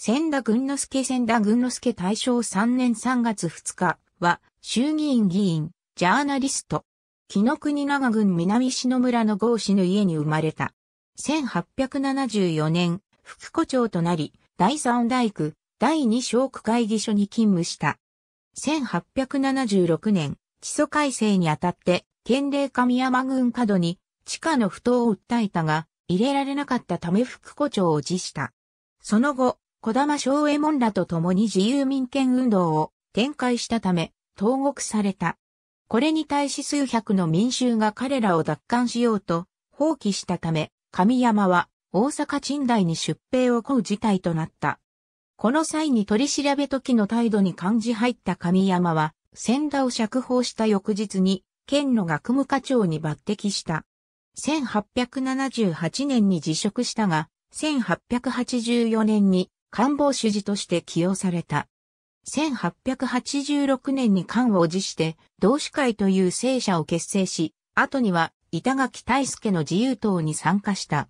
千田群之助千田群之助大正3年3月2日は、衆議院議員、ジャーナリスト。木の国長郡南篠村の合氏の家に生まれた。1874年、副校長となり、第三大区、第二小区会議所に勤務した。1876年、地租改正にあたって、県令神山郡角に地下の不当を訴えたが、入れられなかったため副校長を辞した。その後、児玉昭右衛門らと共に自由民権運動を展開したため、投獄された。これに対し数百の民衆が彼らを奪還しようと放棄したため、神山は大阪賃代に出兵を請う事態となった。この際に取り調べ時の態度に感じ入った神山は、仙田を釈放した翌日に、県の学務課長に抜擢した。1878年に辞職したが、1884年に官房主事として起用された。1886年に官を辞して、同志会という聖者を結成し、後には板垣大助の自由党に参加した。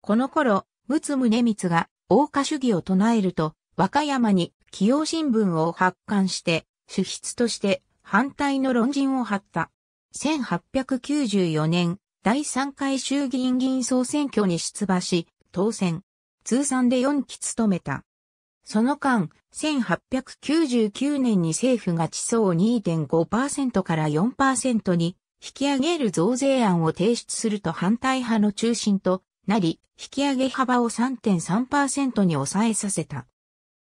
この頃、陸奥宗光が大家主義を唱えると、和歌山に起用新聞を発刊して、主筆として反対の論陣を張った。1894年、第3回衆議院議員総選挙に出馬し、当選。通算で4期務めた。その間、1899年に政府が地層を2.5%から4%に引き上げる増税案を提出すると反対派の中心となり、引き上げ幅を3.3%に抑えさせた。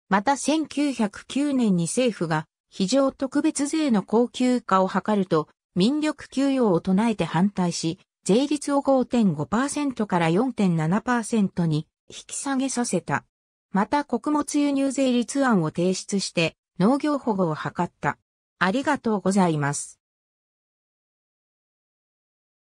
また1909年に政府が非常特別税の高級化を図ると、民力給与を唱えて反対し、税率を5.5%から4.7%に引き下げさせた。また穀物輸入税率案を提出して農業保護を図った。ありがとうございます。